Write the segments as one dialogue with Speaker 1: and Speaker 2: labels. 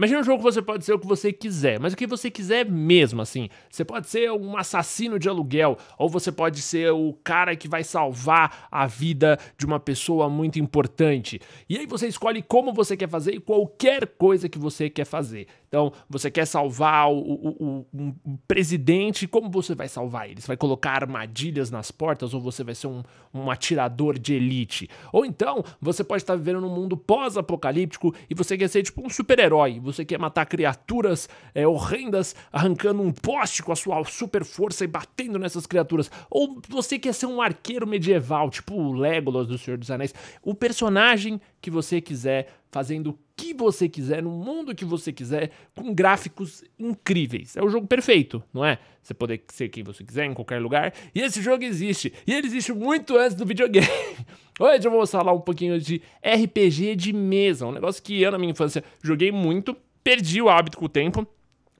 Speaker 1: Imagina um jogo que você pode ser o que você quiser, mas o que você quiser mesmo, assim. Você pode ser um assassino de aluguel, ou você pode ser o cara que vai salvar a vida de uma pessoa muito importante. E aí você escolhe como você quer fazer e qualquer coisa que você quer fazer. Então, você quer salvar o, o, o um presidente, como você vai salvar ele? Você vai colocar armadilhas nas portas ou você vai ser um, um atirador de elite? Ou então, você pode estar vivendo num mundo pós-apocalíptico e você quer ser tipo um super-herói, você quer matar criaturas é, horrendas arrancando um poste com a sua super força e batendo nessas criaturas. Ou você quer ser um arqueiro medieval, tipo o Legolas do Senhor dos Anéis. O personagem que você quiser fazendo que você quiser, no mundo que você quiser, com gráficos incríveis. É o jogo perfeito, não é? Você poder ser quem você quiser em qualquer lugar. E esse jogo existe. E ele existe muito antes do videogame. Hoje eu vou falar um pouquinho de RPG de mesa, um negócio que eu na minha infância joguei muito, perdi o hábito com o tempo,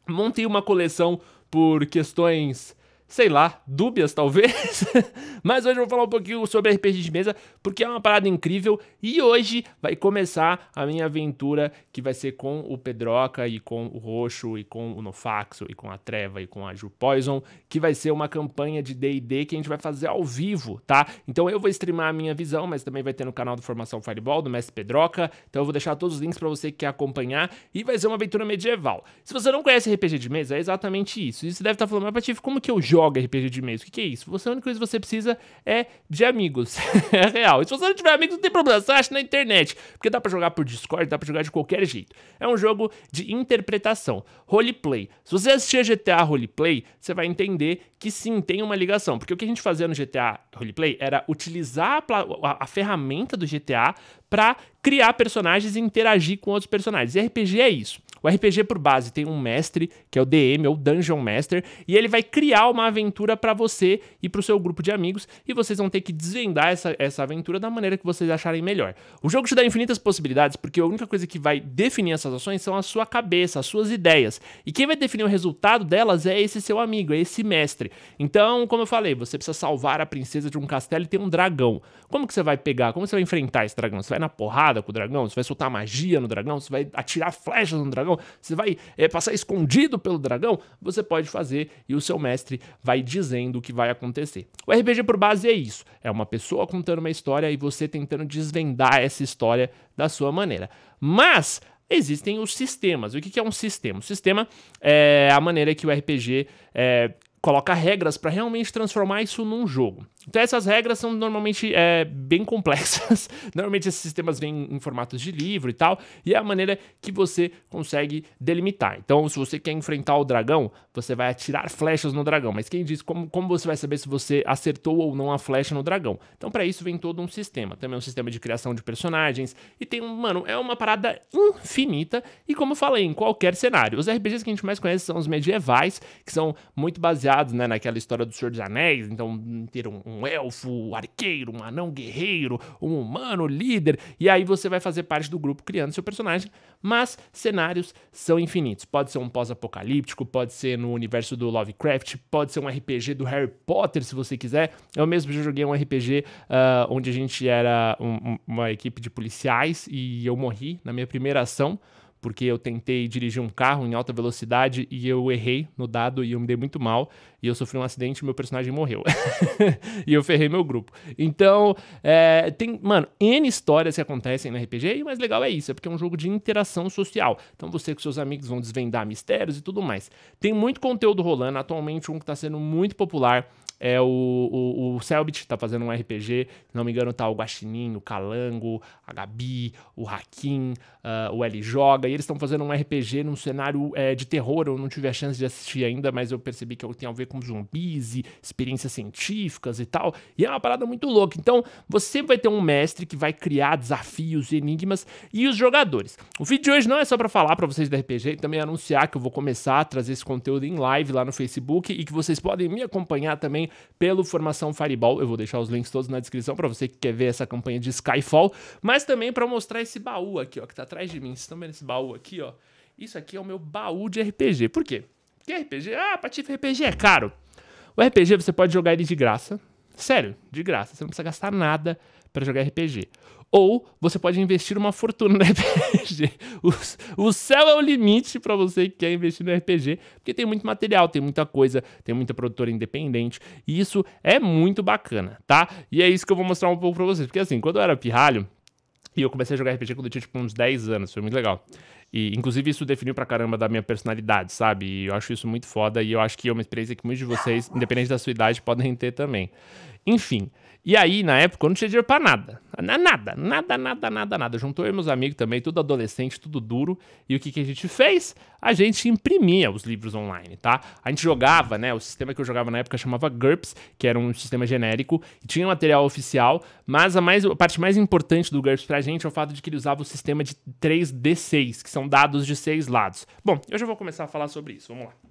Speaker 1: montei uma coleção por questões sei lá, dúbias talvez. Mas hoje eu vou falar um pouquinho sobre RPG de mesa, porque é uma parada incrível e hoje vai começar a minha aventura que vai ser com o Pedroca e com o Roxo e com o Nofaxo e com a Treva e com a Ju Poison, que vai ser uma campanha de D&D que a gente vai fazer ao vivo, tá? Então eu vou streamar a minha visão, mas também vai ter no canal do Formação Fireball do Mestre Pedroca. Então eu vou deixar todos os links para você que quer acompanhar e vai ser uma aventura medieval. Se você não conhece RPG de mesa, é exatamente isso. E você deve estar tá falando, mas Patife, como que eu jogo? joga RPG de mesa. O que, que é isso? Você, a única coisa que você precisa é de amigos. é real. E se você não tiver amigos, não tem problema. Você acha na internet. Porque dá para jogar por Discord, dá para jogar de qualquer jeito. É um jogo de interpretação, roleplay. Se você assistir a GTA Roleplay, você vai entender que sim, tem uma ligação. Porque o que a gente fazia no GTA Roleplay era utilizar a, a, a ferramenta do GTA para criar personagens e interagir com outros personagens. E RPG é isso. O RPG por base tem um mestre, que é o DM ou Dungeon Master, e ele vai criar uma aventura para você e para o seu grupo de amigos, e vocês vão ter que desvendar essa, essa aventura da maneira que vocês acharem melhor. O jogo te dá infinitas possibilidades, porque a única coisa que vai definir essas ações são a sua cabeça, as suas ideias. E quem vai definir o resultado delas é esse seu amigo, é esse mestre. Então, como eu falei, você precisa salvar a princesa de um castelo e tem um dragão. Como que você vai pegar? Como você vai enfrentar esse dragão? Você vai na porrada com o dragão? Você vai soltar magia no dragão? Você vai atirar flechas no dragão? dragão, você vai é, passar escondido pelo dragão, você pode fazer e o seu mestre vai dizendo o que vai acontecer. O RPG por base é isso: é uma pessoa contando uma história e você tentando desvendar essa história da sua maneira. Mas existem os sistemas. o que é um sistema? O sistema é a maneira que o RPG é, eh, coloca regras para realmente transformar isso num jogo. Então, essas regras são normalmente é, bem complexas. normalmente, esses sistemas vêm em formatos de livro e tal, e é a maneira que você consegue delimitar. Então, se você quer enfrentar o dragão, você vai atirar flechas no dragão. Mas quem diz como, como você vai saber se você acertou ou não a flecha no dragão? Então, para isso, vem todo um sistema. Também um sistema de criação de personagens. E tem um, mano, é uma parada infinita. E como eu falei, em qualquer cenário. Os RPGs que a gente mais conhece são os medievais, que são muito baseados né, naquela história do Senhor dos Anéis. Então, ter um um elfo arqueiro, um anão guerreiro, um humano líder, e aí você vai fazer parte do grupo criando seu personagem, mas cenários são infinitos. Pode ser um pós-apocalíptico, pode ser no universo do Lovecraft, pode ser um RPG do Harry Potter, se você quiser. Eu mesmo já joguei um RPG uh, ah, onde a gente era um, uma equipe de policiais e eu morri na minha primeira ação porque eu tentei dirigir um carro em alta velocidade e eu errei no dado e eu me dei muito mal. E eu sofri um acidente e meu personagem morreu. e eu ferrei meu grupo. Então, é, tem, mano, N histórias que acontecem no RPG e o mais legal é isso, é porque é um jogo de interação social. Então você com seus amigos vão desvendar mistérios e tudo mais. Tem muito conteúdo rolando, atualmente um que está sendo muito popular é o, o, o Selbit, tá fazendo um RPG, se não me engano tá o Guaxinim, o Calango, a Gabi, o Hakim, uh, o L Joga, e eles estão fazendo um RPG num cenário é, de terror, eu não tive a chance de assistir ainda, mas eu percebi que tem a ver com zumbis e experiências científicas e tal, e é uma parada muito louca, então você vai ter um mestre que vai criar desafios, enigmas e os jogadores. O vídeo de hoje não é só para falar para vocês do RPG, e também anunciar que eu vou começar a trazer esse conteúdo em live lá no Facebook e que vocês podem me acompanhar também pelo Formação Fireball. Eu vou deixar os links todos na descrição para você que quer ver essa campanha de Skyfall, mas também para mostrar esse baú aqui, ó, que tá atrás de mim. Vocês estão vendo esse baú aqui, ó? Isso aqui é o meu baú de RPG. Por quê? Porque RPG, ah, Patife RPG é caro. O RPG você pode jogar ele de graça. Sério, de graça, você não precisa gastar nada para jogar RPG. Ou você pode investir uma fortuna no RPG. O, o céu é o limite para você que quer investir no RPG, porque tem muito material, tem muita coisa, tem muita produtora independente, e isso é muito bacana, tá? E é isso que eu vou mostrar um pouco para vocês, porque assim, quando eu era pirralho, e eu comecei a jogar RPG quando eu tinha tipo uns 10 anos, foi muito legal. E inclusive isso definiu pra caramba da minha personalidade, sabe? E eu acho isso muito foda e eu acho que é uma experiência que muitos de vocês, independente da sua idade, podem ter também. Enfim. E aí, na época, eu não tinha dinheiro pra nada. Nada, nada, nada, nada, nada. Juntou eu e meus amigos também, tudo adolescente, tudo duro. E o que, que a gente fez? A gente imprimia os livros online, tá? A gente jogava, né? O sistema que eu jogava na época chamava GURPS, que era um sistema genérico. E tinha material oficial, mas a, mais, a parte mais importante do GURPS pra gente é o fato de que ele usava o sistema de 3D6, que são dados de seis lados. Bom, eu já vou começar a falar sobre isso. Vamos lá.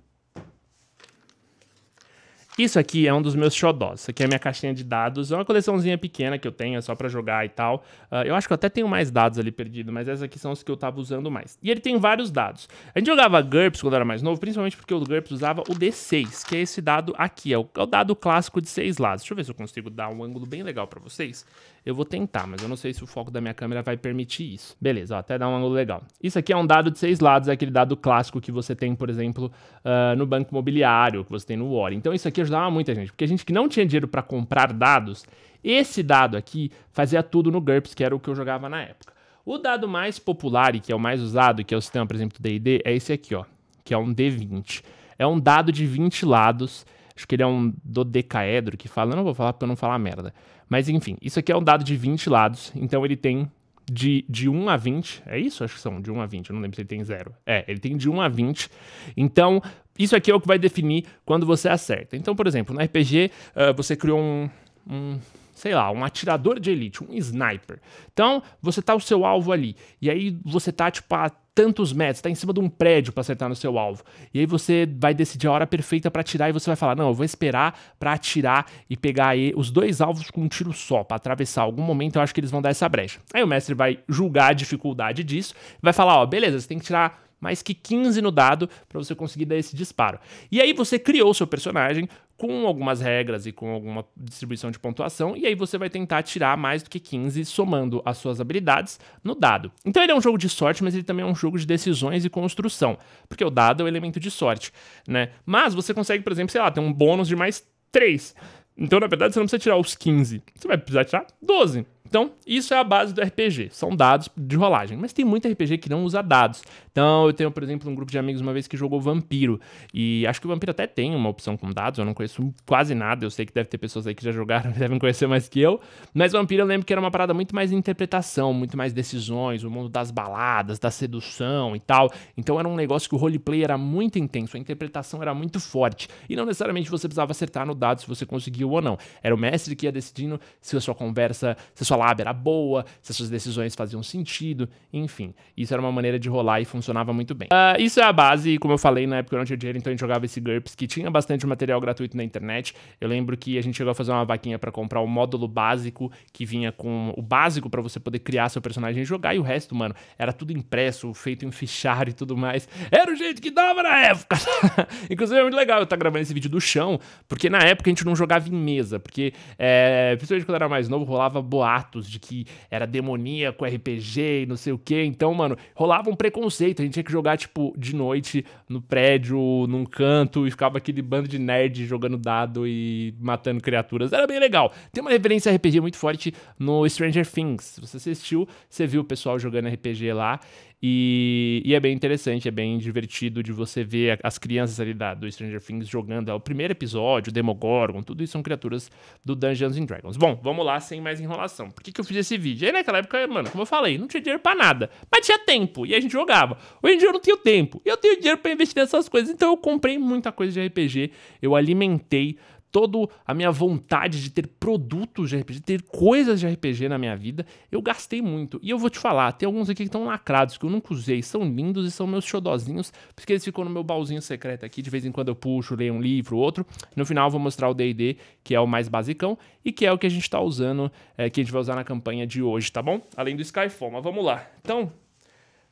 Speaker 1: Isso aqui é um dos meus xodós. Isso aqui é a minha caixinha de dados. É uma coleçãozinha pequena que eu tenho, é só para jogar e tal. Uh, eu acho que eu até tenho mais dados ali perdido, mas essas aqui são os que eu tava usando mais. E ele tem vários dados. A gente jogava GURPS quando era mais novo, principalmente porque o GURPS usava o D6, que é esse dado aqui. É o, é o dado clássico de seis lados. Deixa eu ver se eu consigo dar um ângulo bem legal para vocês. Eu vou tentar, mas eu não sei se o foco da minha câmera vai permitir isso. Beleza, ó, até dá um ângulo legal. Isso aqui é um dado de seis lados, é aquele dado clássico que você tem, por exemplo, uh, no banco imobiliário, que você tem no War. Então isso aqui ajudava muita gente, porque a gente que não tinha dinheiro para comprar dados, esse dado aqui fazia tudo no GURPS, que era o que eu jogava na época. O dado mais popular e que é o mais usado, que é o sistema, por exemplo, do D&D, é esse aqui, ó, que é um D20. É um dado de 20 lados, acho que ele é um dodecaedro que fala, eu não vou falar porque eu não falar merda. Mas enfim, isso aqui é um dado de 20 lados, então ele tem de, de 1 a 20. É isso? Acho que são de 1 a 20. Eu não lembro se ele tem zero. É, ele tem de 1 a 20. Então, isso aqui é o que vai definir quando você acerta. Então, por exemplo, no RPG, uh, ah, você criou um, um sei lá, um atirador de elite, um sniper. Então, você tá o seu alvo ali, e aí você tá, tipo, a tantos metros, tá em cima de um prédio para acertar no seu alvo. E aí você vai decidir a hora perfeita para atirar e você vai falar: "Não, eu vou esperar para atirar e pegar aí os dois alvos com um tiro só, para atravessar algum momento, eu acho que eles vão dar essa brecha". Aí o mestre vai julgar a dificuldade disso, vai falar: "Ó, beleza, você tem que tirar mais que 15 no dado para você conseguir dar esse disparo. E aí você criou o seu personagem com algumas regras e com alguma distribuição de pontuação, e aí você vai tentar tirar mais do que 15 somando as suas habilidades no dado. Então ele é um jogo de sorte, mas ele também é um jogo de decisões e construção, porque o dado é o um elemento de sorte, né? Mas você consegue, por exemplo, sei lá, ter um bônus de mais 3. Então, na verdade, você não precisa tirar os 15, você vai precisar tirar 12. Então, isso é a base do RPG. São dados de rolagem. Mas tem muito RPG que não usa dados. Então, eu tenho, por exemplo, um grupo de amigos uma vez que jogou Vampiro. E acho que o Vampiro até tem uma opção com dados. Eu não conheço quase nada. Eu sei que deve ter pessoas aí que já jogaram, devem conhecer mais que eu. Mas Vampiro eu lembro que era uma parada muito mais interpretação, muito mais decisões, o mundo das baladas, da sedução e tal. Então, era um negócio que o roleplay era muito intenso, a interpretação era muito forte. E não necessariamente você precisava acertar no dado se você conseguiu ou não. Era o mestre que ia decidindo se a sua conversa, se a sua collab era boa, se as suas decisões faziam sentido, enfim. Isso era uma maneira de rolar e funcionava muito bem. Uh, isso é a base, e como eu falei, na época eu não tinha dinheiro, então a gente jogava esse GURPS, que tinha bastante material gratuito na internet. Eu lembro que a gente chegou a fazer uma vaquinha para comprar o um módulo básico, que vinha com o básico para você poder criar seu personagem e jogar, e o resto, mano, era tudo impresso, feito em fichário e tudo mais. Era o jeito que dava na época! Inclusive é muito legal eu estar tá gravando esse vídeo do chão, porque na época a gente não jogava em mesa, porque, é, principalmente quando eu era mais novo, rolava boato de que era demoníaco, RPG e não sei o quê. Então, mano, rolava um preconceito. A gente tinha que jogar, tipo, de noite no prédio, num canto, e ficava aquele bando de nerd jogando dado e matando criaturas. Era bem legal. Tem uma referência a RPG muito forte no Stranger Things. Se você assistiu, você viu o pessoal jogando RPG lá. E, e, é bem interessante, é bem divertido de você ver as crianças ali da, do Stranger Things jogando. É o primeiro episódio, o Demogorgon, tudo isso são criaturas do Dungeons and Dragons. Bom, vamos lá, sem mais enrolação. Por que, que eu fiz esse vídeo? Aí naquela época, mano, como eu falei, não tinha dinheiro pra nada, mas tinha tempo e a gente jogava. Hoje em dia eu não tenho tempo, e eu tenho dinheiro para investir nessas coisas, então eu comprei muita coisa de RPG, eu alimentei toda a minha vontade de ter produtos de RPG, de ter coisas de RPG na minha vida, eu gastei muito. E eu vou te falar, tem alguns aqui que estão lacrados, que eu nunca usei, são lindos e são meus xodozinhos, porque eles ficam no meu baúzinho secreto aqui, de vez em quando eu puxo, leio um livro, outro. No final eu vou mostrar o D&D, que é o mais basicão, e que é o que a gente está usando, é, que a gente vai usar na campanha de hoje, tá bom? Além do Skyfall, mas vamos lá. Então,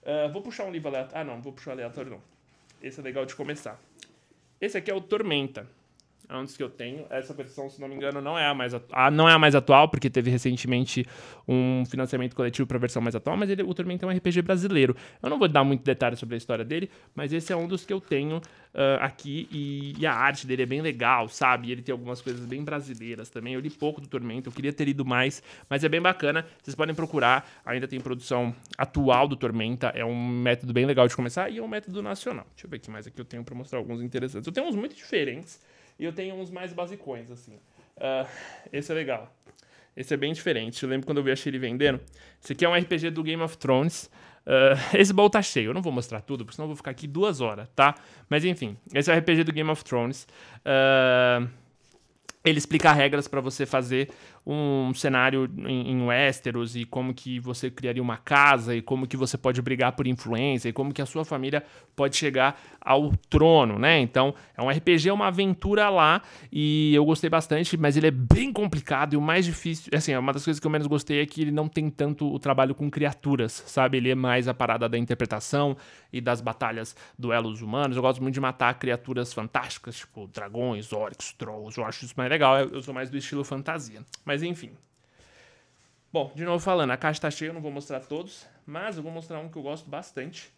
Speaker 1: uh, vou puxar um livro aleatório. Ah, não, vou puxar aleatório não. Esse é legal de começar. Esse aqui é o Tormenta antes que eu tenho. Essa versão, se não me engano, não é a mais atual, não é a mais atual, porque teve recentemente um financiamento coletivo para a versão mais atual, mas ele, o Tormenta é um RPG brasileiro. Eu não vou dar muito detalhe sobre a história dele, mas esse é um dos que eu tenho uh, aqui e, e, a arte dele é bem legal, sabe? Ele tem algumas coisas bem brasileiras também. Eu li pouco do Tormenta, eu queria ter lido mais, mas é bem bacana. Vocês podem procurar, ainda tem produção atual do Tormenta, tá? é um método bem legal de começar e é um método nacional. Deixa eu ver aqui mais aqui eu tenho para mostrar alguns interessantes. Eu tenho uns muito diferentes e eu tenho uns mais basicões, assim. Uh, esse é legal. Esse é bem diferente. Eu lembro quando eu vi a Shiri vendendo. Esse aqui é um RPG do Game of Thrones. Uh, esse baú tá cheio, eu não vou mostrar tudo, porque senão eu vou ficar aqui duas horas, tá? Mas enfim, esse é o RPG do Game of Thrones. Uh, ele explica regras para você fazer um cenário em, em Westeros e como que você criaria uma casa e como que você pode brigar por influência e como que a sua família pode chegar ao trono, né? Então, é um RPG, é uma aventura lá e eu gostei bastante, mas ele é bem complicado e o mais difícil, assim, é uma das coisas que eu menos gostei é que ele não tem tanto o trabalho com criaturas, sabe? Ele é mais a parada da interpretação e das batalhas, duelos humanos. Eu gosto muito de matar criaturas fantásticas, tipo dragões, orcs, trolls. Eu acho isso mais legal. Eu sou mais do estilo fantasia. Mas mas enfim. Bom, de novo falando, a caixa tá cheia, eu não vou mostrar todos, mas eu vou mostrar um que eu gosto bastante,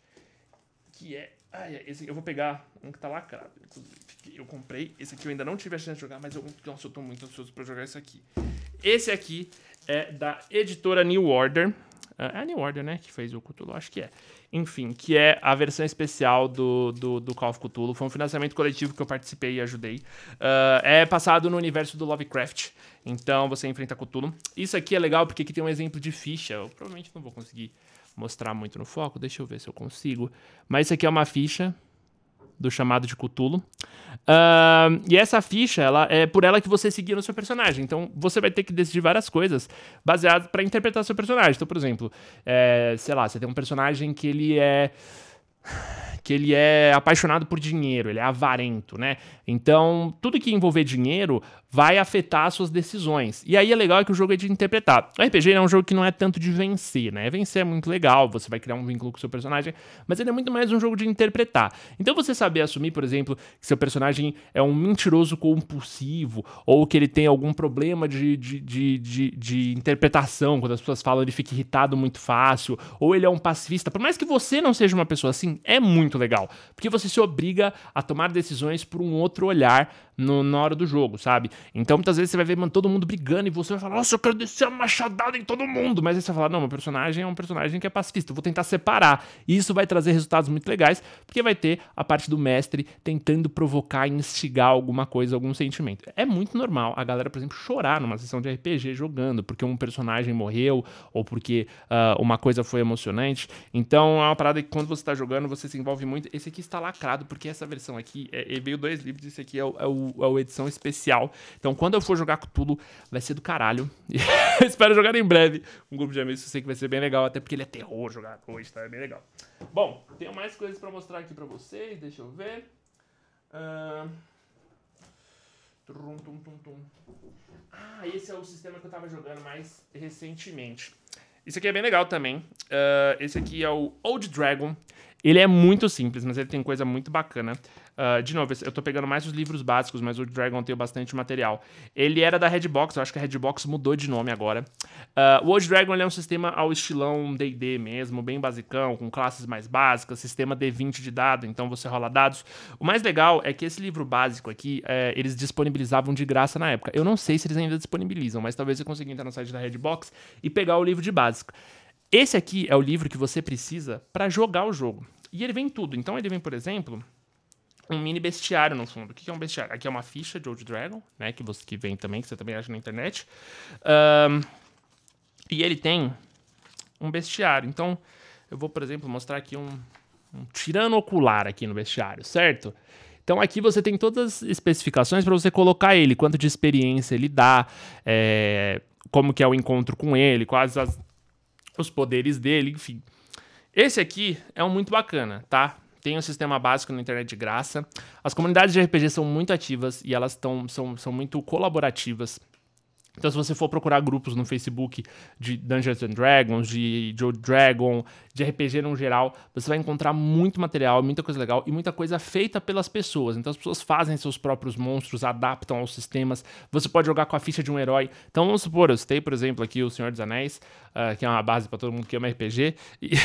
Speaker 1: que é... Ai, esse eu vou pegar um que tá lacrado, inclusive. Eu comprei, esse aqui eu ainda não tive a chance de jogar, mas eu, nossa, eu tô muito ansioso pra jogar esse aqui. Esse aqui é da editora New Order, é, é a New Order, né? Que fez o Cthulhu, acho que é. Enfim, que é a versão especial do, do, do Call of Cthulhu. Foi um financiamento coletivo que eu participei e ajudei. Uh, é passado no universo do Lovecraft. Então você enfrenta Cthulhu. Isso aqui é legal porque aqui tem um exemplo de ficha. Eu provavelmente não vou conseguir mostrar muito no foco. Deixa eu ver se eu consigo. Mas isso aqui é uma ficha do chamado de Cthulhu. Uh, e essa ficha, ela é por ela que você seguir no seu personagem. Então você vai ter que decidir várias coisas baseado para interpretar seu personagem. Então, por exemplo, é, sei lá, você tem um personagem que ele é que ele é apaixonado por dinheiro, ele é avarento, né? Então, tudo que envolver dinheiro, vai afetar as suas decisões. E aí é legal que o jogo é de interpretar. O RPG é um jogo que não é tanto de vencer, né? Vencer é muito legal, você vai criar um vínculo com o seu personagem, mas ele é muito mais um jogo de interpretar. Então você saber assumir, por exemplo, que seu personagem é um mentiroso compulsivo, ou que ele tem algum problema de, de, de, de, de interpretação, quando as pessoas falam ele fica irritado muito fácil, ou ele é um pacifista, por mais que você não seja uma pessoa assim, é muito legal, porque você se obriga a tomar decisões por um outro olhar no, na hora do jogo, sabe? Então, muitas vezes você vai ver, mano, todo mundo brigando e você vai falar, nossa, eu quero descer a machadada em todo mundo. Mas aí você vai falar, não, meu personagem é um personagem que é pacifista, eu vou tentar separar. E isso vai trazer resultados muito legais, porque vai ter a parte do mestre tentando provocar, instigar alguma coisa, algum sentimento. É muito normal a galera, por exemplo, chorar numa sessão de RPG jogando, porque um personagem morreu ou porque uh, uma coisa foi emocionante. Então, é uma parada que quando você está jogando, você se envolve muito. Esse aqui está lacrado, porque essa versão aqui, é, veio dois livros, esse aqui é, o, é, o, é a edição especial então, quando eu for jogar com tudo vai ser do caralho. espero jogar em breve. Um grupo de amigos, eu sei que vai ser bem legal, até porque ele é terror jogar hoje, tá? É bem legal. Bom, tenho mais coisas para mostrar aqui para vocês, deixa eu ver. Uh... Ah, esse é o sistema que eu tava jogando mais recentemente. Isso aqui é bem legal também. Uh, esse aqui é o Old Dragon. Ele é muito simples, mas ele tem coisa muito bacana. Ah, de novo, eu tô pegando mais os livros básicos, mas o Dragon tem bastante material. Ele era da Redbox, eu acho que a Redbox mudou de nome agora. Uh, o Old Dragon é um sistema ao estilão D&D mesmo, bem basicão, com classes mais básicas, sistema D20 de dado, então você rola dados. O mais legal é que esse livro básico aqui, é, eles disponibilizavam de graça na época. Eu não sei se eles ainda disponibilizam, mas talvez eu consiga entrar no site da Redbox e pegar o livro de básico. Esse aqui é o livro que você precisa para jogar o jogo. E ele vem tudo. Então ele vem, por exemplo, um mini bestiário no fundo. O que é um bestiário? Aqui é uma ficha de Old Dragon, né? Que você que vem também, que você também acha na internet. Um, e ele tem um bestiário. Então, eu vou, por exemplo, mostrar aqui um, um tirano ocular aqui no bestiário, certo? Então aqui você tem todas as especificações para você colocar ele, quanto de experiência ele dá, é, como que é o encontro com ele, quais as, os poderes dele, enfim. Esse aqui é um muito bacana, tá? Tem um sistema básico na internet de graça. As comunidades de RPG são muito ativas e elas tão, são, são muito colaborativas. Então, se você for procurar grupos no Facebook de Dungeons and Dragons, de Joe Dragon, de RPG no geral, você vai encontrar muito material, muita coisa legal e muita coisa feita pelas pessoas. Então, as pessoas fazem seus próprios monstros, adaptam aos sistemas. Você pode jogar com a ficha de um herói. Então, vamos supor, eu citei, por exemplo, aqui o Senhor dos Anéis, uh, que é uma base para todo mundo que ama RPG. E,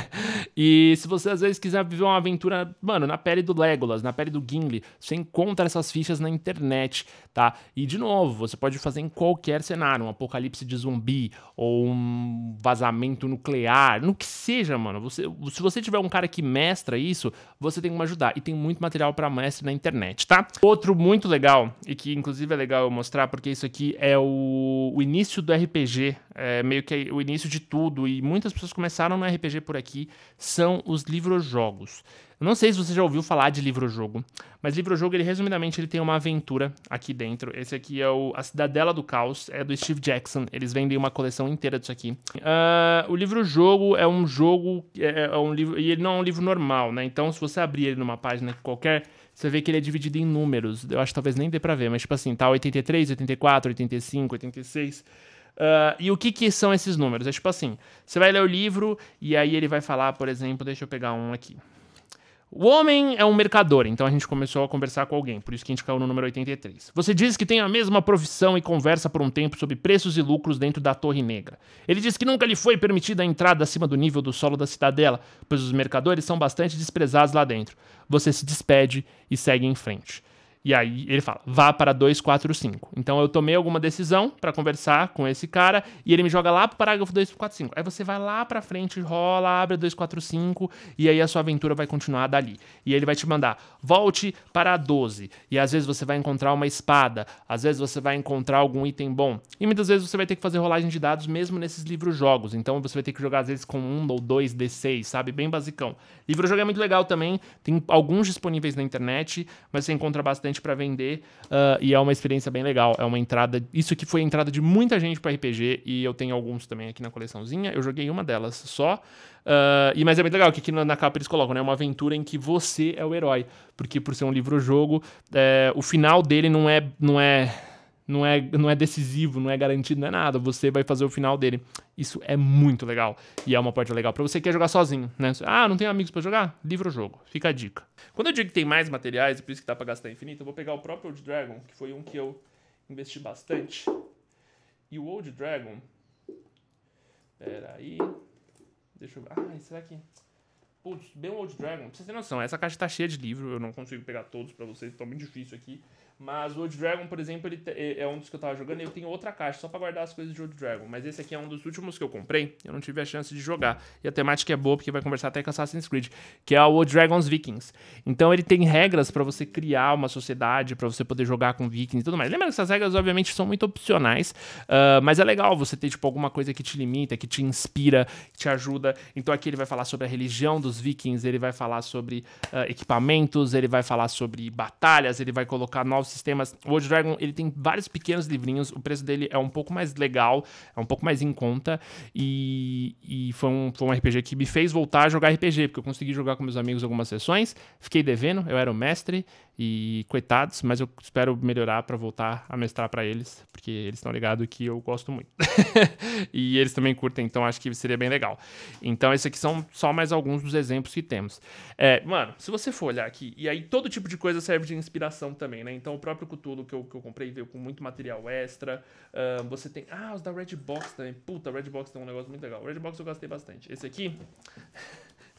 Speaker 1: e se você às vezes quiser viver uma aventura, mano, na pele do Legolas, na pele do Gimli, você encontra essas fichas na internet, tá? E, de novo, você pode fazer em qualquer qualquer cenário, um apocalipse de zumbi ou um vazamento nuclear, no que seja, mano. Você, se você tiver um cara que mestra isso, você tem como ajudar. E tem muito material para mestre na internet, tá? Outro muito legal, e que inclusive é legal eu mostrar, porque isso aqui é o, o início do RPG, é meio que o início de tudo, e muitas pessoas começaram no RPG por aqui, são os livros-jogos. Eu não sei se você já ouviu falar de livro-jogo, mas livro-jogo, ele resumidamente, ele tem uma aventura aqui dentro. Esse aqui é o A Cidadela do Caos, é do Steve Jackson. Eles vendem uma coleção inteira disso aqui. Uh, o livro-jogo é um jogo, é, é, é um livro, e ele não é um livro normal, né? Então, se você abrir ele numa página qualquer, você vê que ele é dividido em números. Eu acho que talvez nem dê pra ver, mas tipo assim, tá 83, 84, 85, 86. Uh, e o que, que são esses números? É tipo assim, você vai ler o livro e aí ele vai falar, por exemplo, deixa eu pegar um aqui. O homem é um mercador, então a gente começou a conversar com alguém, por isso que a gente caiu no número 83. Você diz que tem a mesma profissão e conversa por um tempo sobre preços e lucros dentro da Torre Negra. Ele diz que nunca lhe foi permitida a entrada acima do nível do solo da cidadela, pois os mercadores são bastante desprezados lá dentro. Você se despede e segue em frente. E aí ele fala: vá para 245. Então eu tomei alguma decisão para conversar com esse cara e ele me joga lá o parágrafo 245. Aí você vai lá para frente, rola, abre 245 e aí a sua aventura vai continuar dali. E ele vai te mandar: volte para 12. E às vezes você vai encontrar uma espada, às vezes você vai encontrar algum item bom. E muitas vezes você vai ter que fazer rolagem de dados mesmo nesses livros jogos. Então você vai ter que jogar às vezes com um ou dois D6, sabe? Bem basicão. Livro jogo é muito legal também, tem alguns disponíveis na internet, mas você encontra bastante bastante para vender uh, e é uma experiência bem legal. É uma entrada. Isso aqui foi a entrada de muita gente para RPG e eu tenho alguns também aqui na coleçãozinha. Eu joguei uma delas só. Uh, e, mas é muito legal que aqui na, na, capa eles colocam, né? Uma aventura em que você é o herói. Porque por ser um livro-jogo, é, o final dele não é. Não é não é, não é decisivo, não é garantido, não é nada. Você vai fazer o final dele. Isso é muito legal. E é uma parte legal para você que quer jogar sozinho, né? Ah, não tem amigos para jogar? Livra o jogo. Fica a dica. Quando eu digo que tem mais materiais, por isso que dá pra gastar infinito, eu vou pegar o próprio Old Dragon, que foi um que eu investi bastante. E o Old Dragon. Peraí. Deixa eu ver. Ah, será que. Putz, bem Old Dragon. Pra vocês terem noção, essa caixa tá cheia de livro. Eu não consigo pegar todos para vocês, tá muito difícil aqui. Mas o Old Dragon, por exemplo, ele é, é um dos que eu tava jogando e eu tenho outra caixa só para guardar as coisas de Old Dragon. Mas esse aqui é um dos últimos que eu comprei, eu não tive a chance de jogar. E a temática é boa porque vai conversar até com Assassin's Creed, que é o Old Dragon's Vikings. Então ele tem regras para você criar uma sociedade, para você poder jogar com Vikings e tudo mais. Lembra que essas regras, obviamente, são muito opcionais, uh, mas é legal você ter, tipo, alguma coisa que te limita, que te inspira, que te ajuda. Então aqui ele vai falar sobre a religião dos Vikings, ele vai falar sobre uh, equipamentos, ele vai falar sobre batalhas, ele vai colocar novos sistemas. O Old Dragon ele tem vários pequenos livrinhos, o preço dele é um pouco mais legal, é um pouco mais em conta, e, e foi, um, foi um RPG que me fez voltar a jogar RPG, porque eu consegui jogar com meus amigos algumas sessões, fiquei devendo, eu era o mestre, e coitados, mas eu espero melhorar para voltar a mestrar para eles, porque eles estão ligados que eu gosto muito. e eles também curtem, então acho que seria bem legal. Então, esses aqui são só mais alguns dos exemplos que temos. É, mano, se você for olhar aqui, e aí todo tipo de coisa serve de inspiração também, né? Então, o próprio Cthulhu que eu, que eu comprei veio com muito material extra. Uh, você tem. Ah, os da Redbox também. Puta, Redbox tem um negócio muito legal. Redbox eu gastei bastante. Esse aqui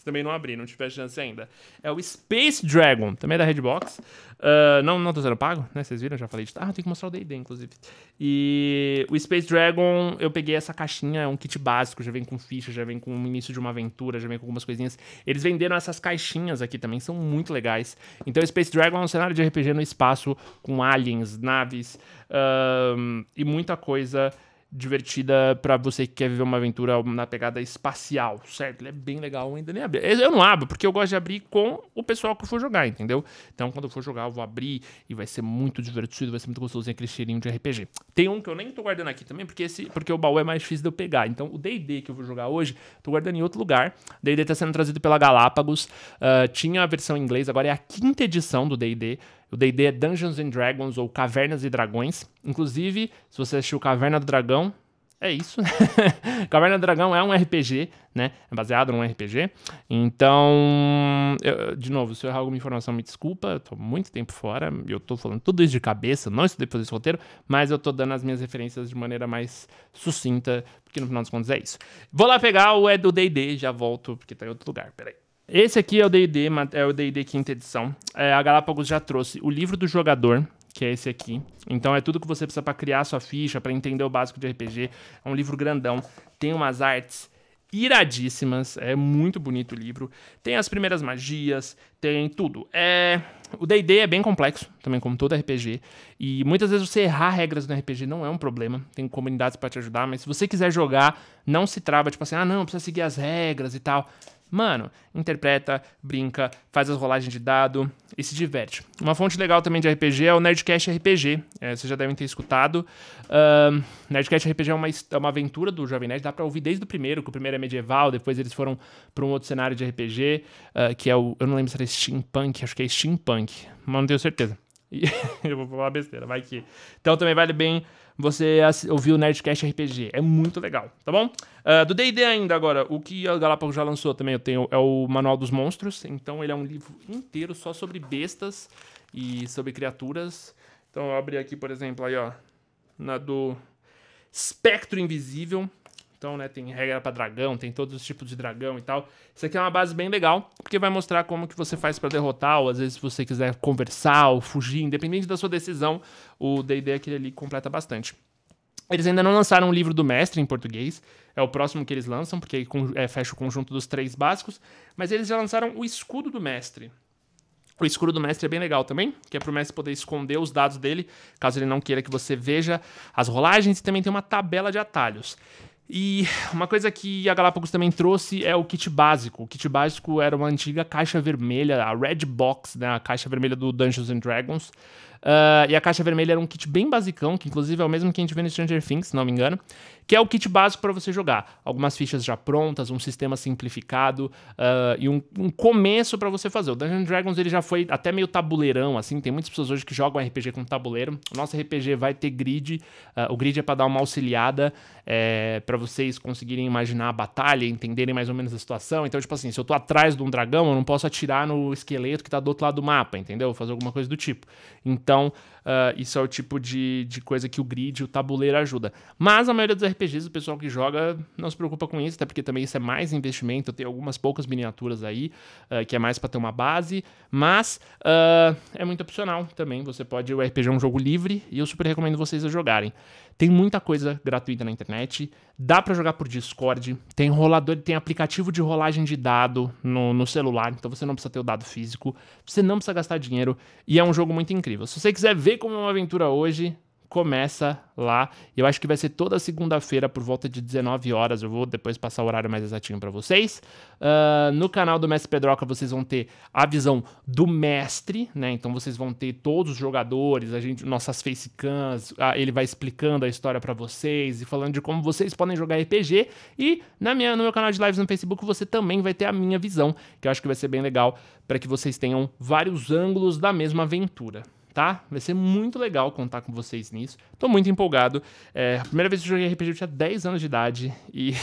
Speaker 1: também não abri, não tive a chance ainda. É o Space Dragon, também é da Redbox. Uh, não, não tô sendo pago, né? Vocês viram, já falei de Ah, tem que mostrar o D&D, inclusive. E o Space Dragon, eu peguei essa caixinha, é um kit básico, já vem com ficha, já vem com o início de uma aventura, já vem com algumas coisinhas. Eles venderam essas caixinhas aqui também, são muito legais. Então, Space Dragon é um cenário de RPG no espaço, com aliens, naves uh, e muita coisa divertida para você que quer viver uma aventura na pegada espacial, certo? Ele é bem legal ainda nem abri. Eu não abro porque eu gosto de abrir com o pessoal que eu for jogar, entendeu? Então quando eu for jogar eu vou abrir e vai ser muito divertido, vai ser muito gostoso aquele cheirinho de RPG. Tem um que eu nem tô guardando aqui também porque esse, porque o baú é mais difícil de eu pegar. Então o D&D que eu vou jogar hoje, tô guardando em outro lugar. D&D tá sendo trazido pela Galápagos. Uh, tinha a versão em inglês, agora é a quinta edição do D&D. O D&D é Dungeons and Dragons ou Cavernas e Dragões. Inclusive, se você assistiu Caverna do Dragão, é isso. Caverna do Dragão é um RPG, né? É baseado num RPG. Então, eu, de novo, se eu errar alguma informação, me desculpa. Eu tô muito tempo fora. Eu tô falando tudo isso de cabeça. Não estudei fazer esse roteiro, mas eu tô dando as minhas referências de maneira mais sucinta, porque no final dos contos é isso. Vou lá pegar o é do D&D, já volto, porque tá em outro lugar. Peraí. Esse aqui é o D&D, é o D&D quinta edição. É, a Galápagos já trouxe o livro do jogador, que é esse aqui. Então é tudo que você precisa para criar sua ficha, para entender o básico de RPG. É um livro grandão, tem umas artes iradíssimas, é muito bonito o livro. Tem as primeiras magias, tem tudo. É, o D&D é bem complexo, também como todo RPG, e muitas vezes você errar regras no RPG não é um problema, tem comunidades para te ajudar, mas se você quiser jogar, não se trava, tipo assim, ah, não, precisa seguir as regras e tal. Mano, interpreta, brinca, faz as rolagens de dado e se diverte. Uma fonte legal também de RPG é o Nerdcast RPG. É, vocês já devem ter escutado. Nerdcast RPG é uma, é uma aventura do Jovem Nerd. Dá pra ouvir desde o primeiro, que o primeiro é medieval, depois eles foram pra um outro cenário de RPG, uh, ah, que é o. Eu não lembro se era steampunk, acho que é steampunk, mas não tenho certeza. eu vou falar besteira, vai que. Então também vale bem você ouvir o Nerdcast RPG. É muito legal, tá bom? Uh, do DD ainda agora, o que a Galápagos já lançou também eu tenho, é o Manual dos Monstros. Então ele é um livro inteiro só sobre bestas e sobre criaturas. Então eu abri aqui, por exemplo, aí, ó. Na do Espectro Invisível. Então, né, tem regra para dragão, tem todos os tipos de dragão e tal. Isso aqui é uma base bem legal, porque vai mostrar como que você faz para derrotar, ou às vezes se você quiser conversar ou fugir, independente da sua decisão, o D&D aquele ali completa bastante. Eles ainda não lançaram o livro do mestre em português, é o próximo que eles lançam, porque é, fecha o conjunto dos três básicos, mas eles já lançaram o escudo do mestre. O escudo do mestre é bem legal também, que é pro mestre poder esconder os dados dele, caso ele não queira que você veja as rolagens, e também tem uma tabela de atalhos. E uma coisa que a Galápagos também trouxe é o kit básico. O kit básico era uma antiga caixa vermelha, a Red Box, né? a caixa vermelha do Dungeons and Dragons. Uh, e a caixa vermelha era um kit bem basicão, que inclusive é o mesmo que a gente vê no Stranger Things, se não me engano que é o kit básico para você jogar. Algumas fichas já prontas, um sistema simplificado uh, e um, um começo para você fazer. O Dungeons Dragons ele já foi até meio tabuleirão, assim. Tem muitas pessoas hoje que jogam RPG com tabuleiro. O nosso RPG vai ter grid. Uh, o grid é para dar uma auxiliada é, eh, para vocês conseguirem imaginar a batalha, entenderem mais ou menos a situação. Então, tipo assim, se eu tô atrás de um dragão, eu não posso atirar no esqueleto que tá do outro lado do mapa, entendeu? Fazer alguma coisa do tipo. Então, Uh, isso é o tipo de, de coisa que o grid, o tabuleiro ajuda. Mas a maioria dos RPGs, o pessoal que joga não se preocupa com isso, até porque também isso é mais investimento. Eu tenho algumas poucas miniaturas aí, uh, que é mais para ter uma base, mas uh, é muito opcional também. Você pode. O RPG é um jogo livre e eu super recomendo vocês a jogarem. Tem muita coisa gratuita na internet. Dá para jogar por Discord. Tem rolador, tem aplicativo de rolagem de dado no, no, celular. Então você não precisa ter o dado físico. Você não precisa gastar dinheiro. E é um jogo muito incrível. Se você quiser ver como é uma aventura hoje, começa lá. Eu acho que vai ser toda segunda-feira por volta de 19 horas. Eu vou depois passar o horário mais exatinho para vocês. Uh, no canal do Mestre Pedroca vocês vão ter a visão do mestre, né? Então vocês vão ter todos os jogadores, a gente, nossas facecams, ele vai explicando a história para vocês e falando de como vocês podem jogar RPG. E na minha, no meu canal de lives no Facebook você também vai ter a minha visão, que eu acho que vai ser bem legal para que vocês tenham vários ângulos da mesma aventura tá? Vai ser muito legal contar com vocês nisso. Tô muito empolgado. É, a primeira vez que eu joguei RPG eu tinha 10 anos de idade e,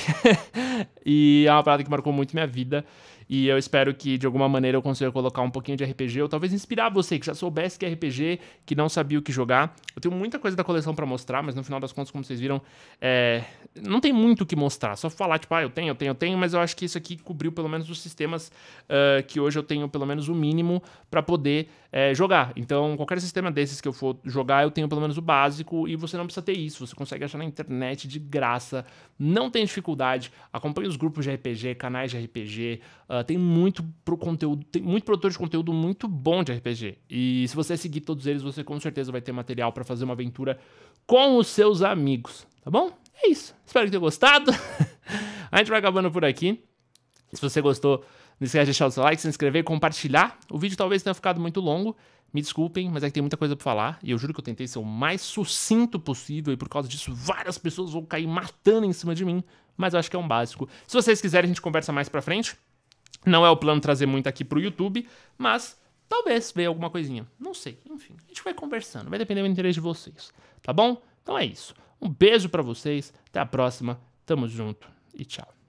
Speaker 1: e é uma parada que marcou muito minha vida. E eu espero que de alguma maneira eu consiga colocar um pouquinho de RPG, ou talvez inspirar você que já soubesse que é RPG, que não sabia o que jogar. Eu tenho muita coisa da coleção para mostrar, mas no final das contas, como vocês viram, é... não tem muito o que mostrar. Só falar, tipo, ah, eu tenho, eu tenho, eu tenho, mas eu acho que isso aqui cobriu pelo menos os sistemas uh, que hoje eu tenho, pelo menos o mínimo, para poder é, jogar. Então, qualquer sistema desses que eu for jogar, eu tenho pelo menos o básico e você não precisa ter isso. Você consegue achar na internet de graça, não tem dificuldade. Acompanhe os grupos de RPG, canais de RPG. Uh, ah, tem muito pro conteúdo, tem muito produtor de conteúdo muito bom de RPG. E se você seguir todos eles, você com certeza vai ter material para fazer uma aventura com os seus amigos, tá bom? É isso. Espero que tenha gostado. A gente vai acabando por aqui. Se você gostou, não esquece de deixar o seu like, se inscrever, compartilhar. O vídeo talvez tenha ficado muito longo. Me desculpem, mas é que tem muita coisa para falar. E eu juro que eu tentei ser o mais sucinto possível. E por causa disso, várias pessoas vão cair matando em cima de mim. Mas eu acho que é um básico. Se vocês quiserem, a gente conversa mais pra frente. Não é o plano trazer muito aqui pro YouTube. Mas talvez venha alguma coisinha. Não sei. Enfim, a gente vai conversando. Vai depender do interesse de vocês. Tá bom? Então é isso. Um beijo para vocês. Até a próxima. Tamo junto. E tchau.